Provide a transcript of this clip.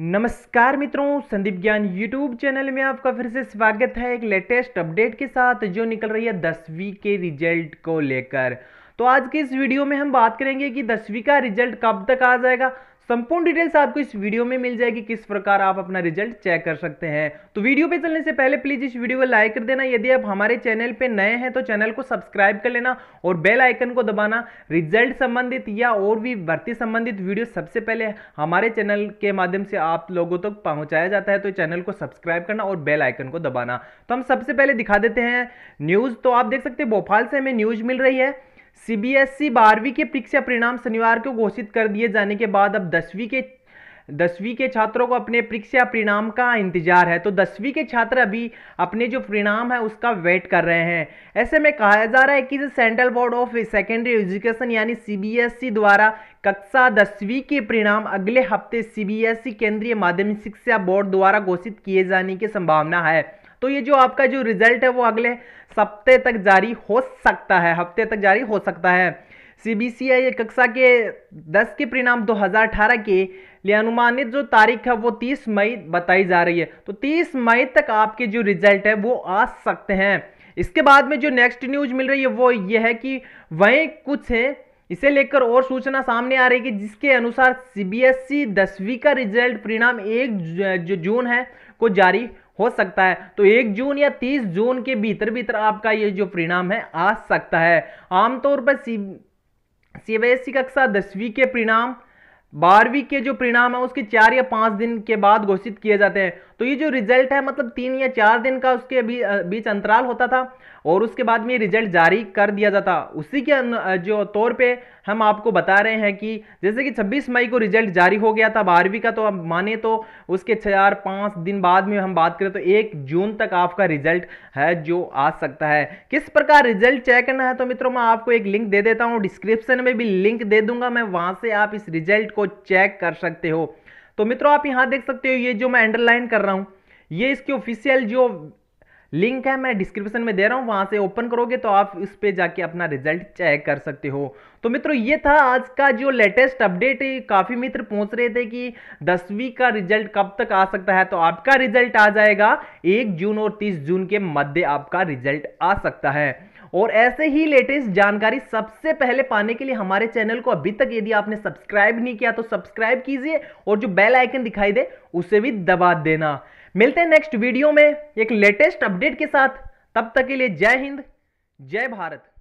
नमस्कार मित्रों संदीप ज्ञान यूट्यूब चैनल में आपका फिर से स्वागत है एक लेटेस्ट अपडेट के साथ जो निकल रही है दसवीं के रिजल्ट को लेकर तो आज के इस वीडियो में हम बात करेंगे कि दसवीं का रिजल्ट कब तक आ जाएगा संपूर्ण डिटेल्स आपको इस वीडियो में मिल जाएगी किस प्रकार आप अपना रिजल्ट चेक कर सकते हैं तो वीडियो पे चलने से पहले प्लीज इस वीडियो को लाइक कर देना यदि आप हमारे चैनल पे नए हैं तो चैनल को सब्सक्राइब कर लेना और बेल आइकन को दबाना रिजल्ट संबंधित या और भी भर्ती संबंधित वीडियो सबसे पहले हमारे चैनल के माध्यम से आप लोगों तक तो पहुंचाया जाता है तो चैनल को सब्सक्राइब करना और बेल आइकन को दबाना तो हम सबसे पहले दिखा देते हैं न्यूज तो आप देख सकते हैं भोपाल से हमें न्यूज मिल रही है सीबीएसई बारहवीं के परीक्षा परिणाम शनिवार को घोषित कर दिए जाने के बाद अब दसवीं के दसवीं के छात्रों को अपने परीक्षा परिणाम का इंतजार है तो दसवीं के छात्र अभी अपने जो परिणाम है उसका वेट कर रहे हैं ऐसे में कहा जा रहा है कि central board of secondary education यानी सीबीएसई द्वारा कक्षा दसवीं के परिणाम अगले हफ्ते सीबीएसई केंद्रीय माध्यमिक शिक्षा बोर्ड द्वारा घोषित किए जाने की संभावना है तो ये जो आपका जो रिजल्ट है वो अगले सप्ते तक जारी हो सकता है हफ्ते तक जारी हो सकता है सीबीसीआई कक्षा के 10 के परिणाम 2018 के लिए अनुमानित जो तारीख है वो 30 मई बताई जा रही है तो 30 मई तक आपके जो रिजल्ट है वो आ सकते हैं इसके बाद में जो नेक्स्ट न्यूज मिल रही है वो ये है कि वहीं कुछ है इसे लेकर और सूचना सामने आ रही है कि जिसके अनुसार सीबीएसई e दसवीं का रिजल्ट परिणाम एक जो जून है को जारी हो सकता है तो एक जून या तीस जून के भीतर भीतर आपका ये जो परिणाम है आ सकता है आमतौर पर सी सीबीएसई कक्षा दसवीं के परिणाम बारहवीं के जो परिणाम है उसके चार या पांच दिन के बाद घोषित किए जाते हैं तो ये जो रिजल्ट है मतलब तीन या चार दिन का उसके बीच अंतराल होता था और उसके बाद में रिजल्ट जारी कर दिया जाता उसी के जो तौर पे हम आपको बता रहे हैं कि जैसे कि 26 मई को रिजल्ट जारी हो गया था बारहवीं का तो अब माने तो उसके चार पाँच दिन बाद में हम बात करें तो एक जून तक आपका रिजल्ट है जो आ सकता है किस प्रकार रिजल्ट चेक करना है तो मित्रों मैं आपको एक लिंक दे देता हूँ डिस्क्रिप्शन में भी लिंक दे दूंगा मैं वहाँ से आप इस रिजल्ट इसको चेक कर सकते हो तो मित्रों आप यहाँ देख सकते हो ये जो मैं अंडरलाइन कर रहा हूँ ये इसकी ऑफिशियल जो लिंक है मैं डिस्क्रिप्शन में दे रहा हूँ वहाँ से ओपन करोगे तो आप इस पर जाके अपना रिजल्ट चेक कर सकते हो तो मित्रों ये था आज का जो लेटेस्ट अपडेट काफ़ी मित्र पूछ रहे थे कि दसवीं का रिजल्ट कब तक आ सकता है तो आपका रिजल्ट आ जाएगा एक जून और तीस जून के मध्य आपका रिजल्ट आ सकता है और ऐसे ही लेटेस्ट जानकारी सबसे पहले पाने के लिए हमारे चैनल को अभी तक यदि आपने सब्सक्राइब नहीं किया तो सब्सक्राइब कीजिए और जो बेल आइकन दिखाई दे उसे भी दबा देना मिलते हैं नेक्स्ट वीडियो में एक लेटेस्ट अपडेट के साथ तब तक के लिए जय हिंद जय भारत